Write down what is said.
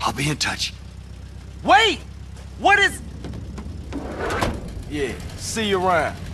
I'll be in touch. Wait! What is... Yeah, see you around.